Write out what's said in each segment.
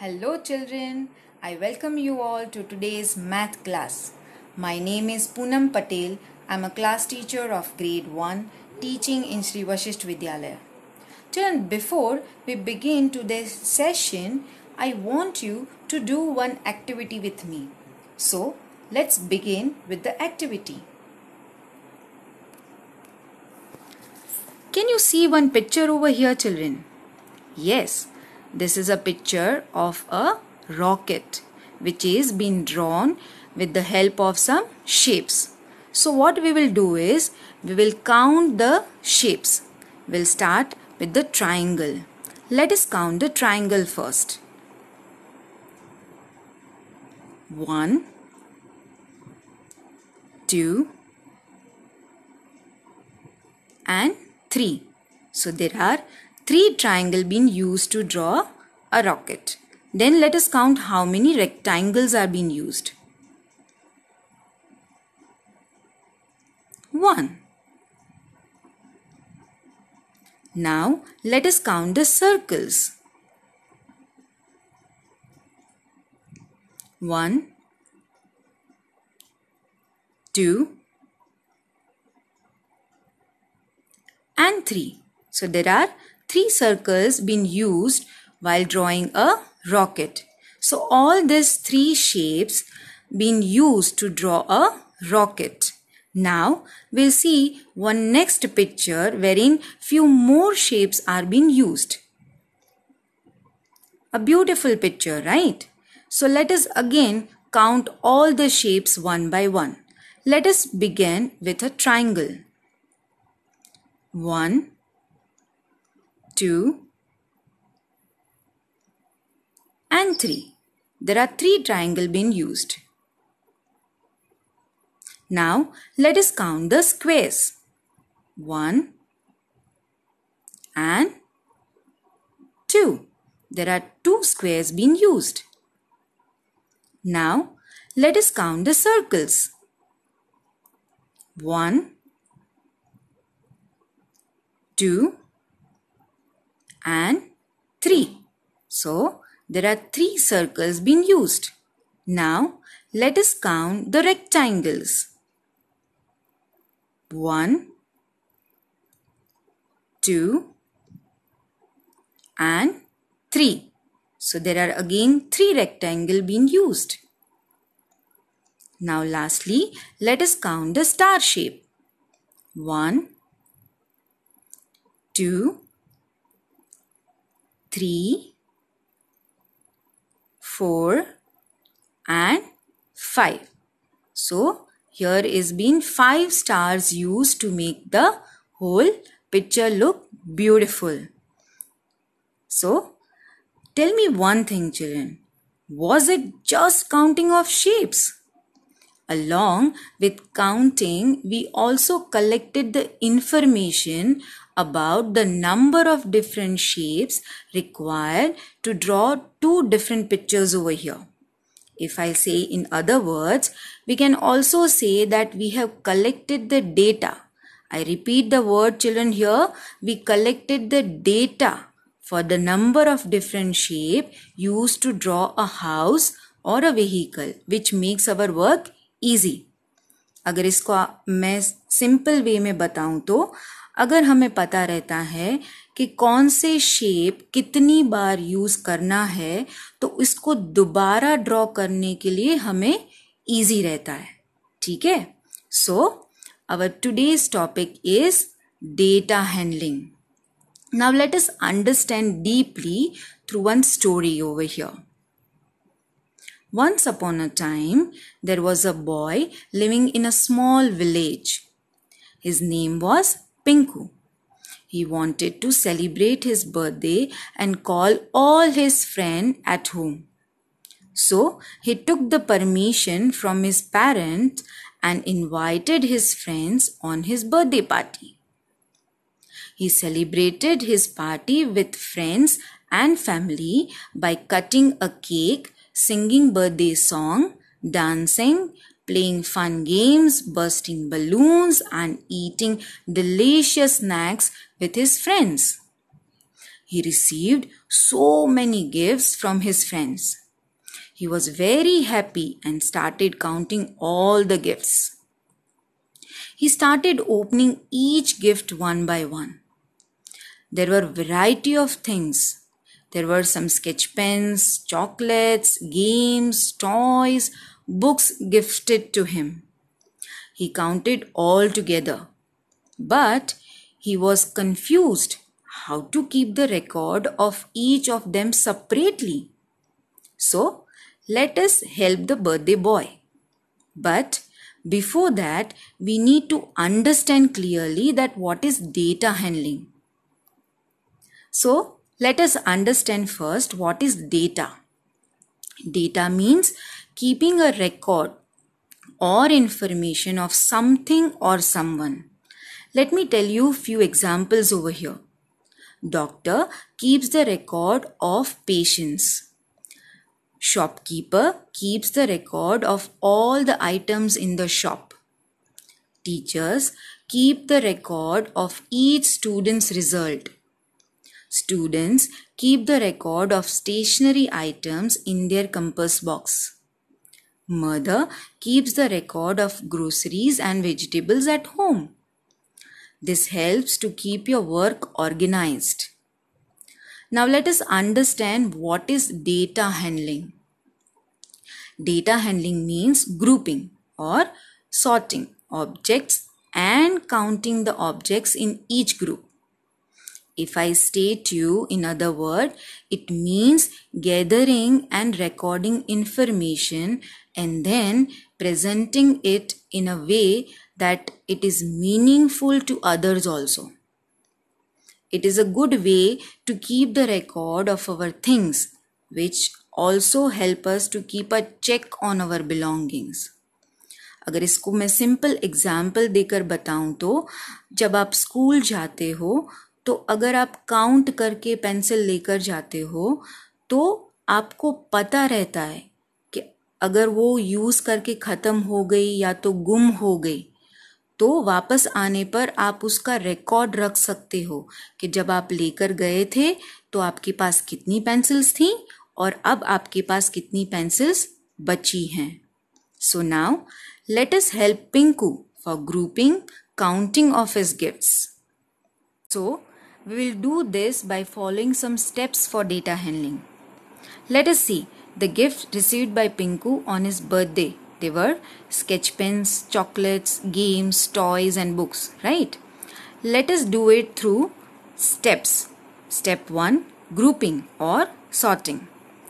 Hello, children. I welcome you all to today's math class. My name is Poonam Patel. I'm a class teacher of grade 1 teaching in Sri Vashisht Vidyalaya. Children, before we begin today's session, I want you to do one activity with me. So, let's begin with the activity. Can you see one picture over here, children? Yes, this is a picture of a rocket which is being drawn with the help of some shapes. So what we will do is we will count the shapes. We'll start with the triangle. Let us count the triangle first. 1 2 and 3. So there are three triangle being used to draw a rocket. Then let us count how many rectangles are being used. 1. Now let us count the circles. 1, 2 and 3. So there are three circles been used while drawing a rocket. So all these three shapes been used to draw a rocket. Now we'll see one next picture wherein few more shapes are being used. A beautiful picture, right? So let us again count all the shapes one by one. Let us begin with a triangle. 1 2 and 3. There are 3 triangle being used. Now let us count the squares. 1 and 2. There are 2 squares being used. Now let us count the circles. 1 2 and 3. So, there are 3 circles being used. Now, let us count the rectangles. 1, 2 and 3. So, there are again 3 rectangle being used. Now lastly, let us count the star shape. 1, 2 3, 4 and 5. So here is been 5 stars used to make the whole picture look beautiful. So tell me one thing children. Was it just counting of shapes? Along with counting, we also collected the information about the number of different shapes required to draw two different pictures over here. If I say in other words, we can also say that we have collected the data. I repeat the word children here, we collected the data for the number of different shape used to draw a house or a vehicle, which makes our work easy. अगर इसको मैं simple way में बताऊं तो अगर हमें पता रहता है कि कौन से शेप कितनी बार यूज़ करना है तो इसको दोबारा ड्रॉ करने के लिए हमें ईजी रहता है ठीक है so our today's topic is data handling now let's understand deeply through one story over here once upon a time there was a boy living in a small village his name was Pinku. He wanted to celebrate his birthday and call all his friends at home. So he took the permission from his parents and invited his friends on his birthday party. He celebrated his party with friends and family by cutting a cake, singing birthday song, dancing playing fun games, bursting balloons, and eating delicious snacks with his friends. He received so many gifts from his friends. He was very happy and started counting all the gifts. He started opening each gift one by one. There were variety of things there were some sketch pens, chocolates, games, toys, books gifted to him. He counted all together, but he was confused how to keep the record of each of them separately. So, let us help the birthday boy. But before that, we need to understand clearly that what is data handling. So, let us understand first what is data. Data means keeping a record or information of something or someone. Let me tell you few examples over here. Doctor keeps the record of patients. Shopkeeper keeps the record of all the items in the shop. Teachers keep the record of each student's result. Students keep the record of stationery items in their compass box. Mother keeps the record of groceries and vegetables at home. This helps to keep your work organized. Now let us understand what is data handling. Data handling means grouping or sorting objects and counting the objects in each group. If I state you, in other word, it means gathering and recording information and then presenting it in a way that it is meaningful to others also. It is a good way to keep the record of our things, which also help us to keep a check on our belongings. अगर इसको मैं simple example देकर बताऊं तो जब आप school जाते हो तो अगर आप काउंट करके पेंसिल लेकर जाते हो तो आपको पता रहता है कि अगर वो यूज़ करके ख़त्म हो गई या तो गुम हो गई तो वापस आने पर आप उसका रिकॉर्ड रख सकते हो कि जब आप लेकर गए थे तो आपके पास कितनी पेंसिल्स थी और अब आपके पास कितनी पेंसिल्स बची हैं so now let us help Pinku for grouping counting of his gifts so We will do this by following some steps for data handling. Let us see the gift received by Pinku on his birthday. They were sketch pens, chocolates, games, toys, and books, right? Let us do it through steps. Step 1 Grouping or sorting.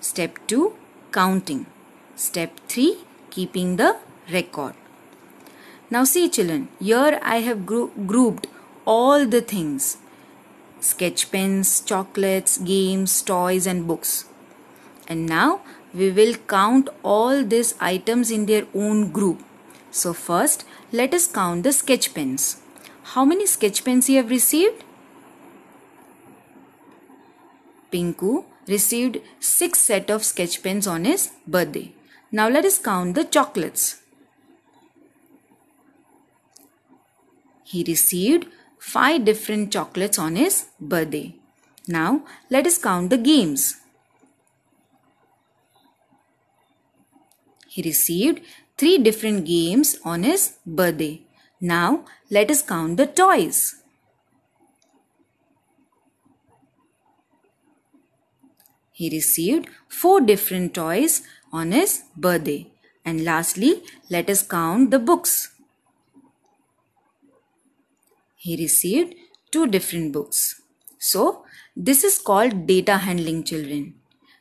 Step 2 Counting. Step 3 Keeping the record. Now, see, children, here I have grouped all the things sketch pens, chocolates, games, toys, and books. And now we will count all these items in their own group. So, first let us count the sketch pens. How many sketch pens you have received? Pinku received 6 set of sketch pens on his birthday. Now let us count the chocolates. He received 5 different chocolates on his birthday. Now let us count the games. He received 3 different games on his birthday. Now let us count the toys. He received 4 different toys on his birthday. And lastly, let us count the books he received two different books. So, this is called data handling, children.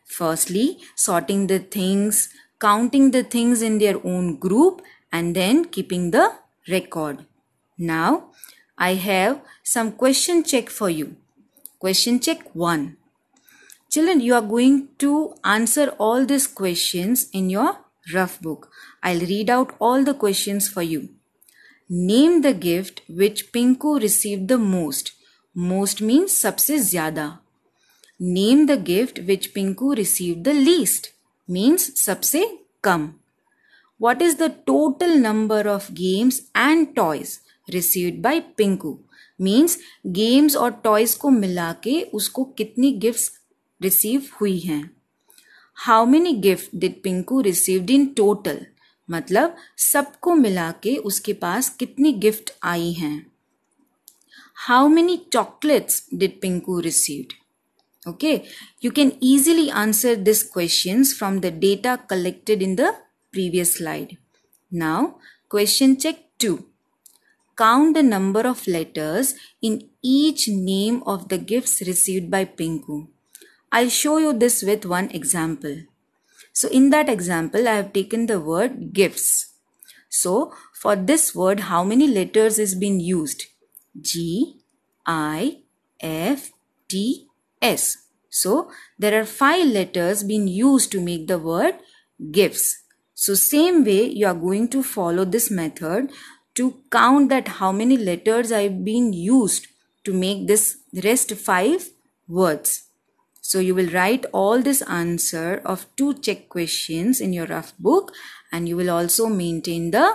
Firstly, sorting the things, counting the things in their own group, and then keeping the record. Now, I have some question check for you. Question check 1. Children, you are going to answer all these questions in your rough book. I'll read out all the questions for you. Name the gift which Pinku receive the most most means सबसे ज्यादा name the gift which Pinku receive the least means सबसे कम what is the total number of games and toys received by Pinku means games और toys को मिला के उसको कितनी गिफ्ट रिसीव हुई हैं how many gift did Pinku received in total मतलब सबको मिला के उसके पास कितनी गिफ्ट आई हैं how many chocolates did Pinku received okay you can easily answer this question from the data collected in the previous slide now question check to count the number of letters in each name of the gift received by Pinku I show you this with one example So in that example, I have taken the word gifts. So for this word, how many letters is being used? G, I, F, T, S. So there are five letters being used to make the word gifts. So same way you are going to follow this method to count that how many letters I've been used to make this rest five words. So you will write all this answer of two check questions in your rough book and you will also maintain the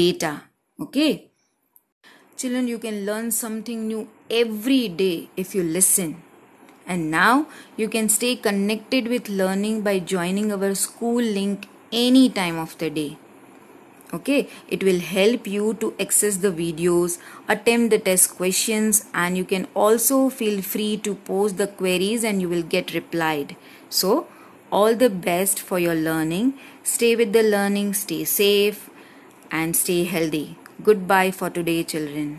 data. Okay. Children, you can learn something new every day if you listen. And now you can stay connected with learning by joining our school link any time of the day okay it will help you to access the videos attempt the test questions and you can also feel free to post the queries and you will get replied so all the best for your learning stay with the learning stay safe and stay healthy goodbye for today children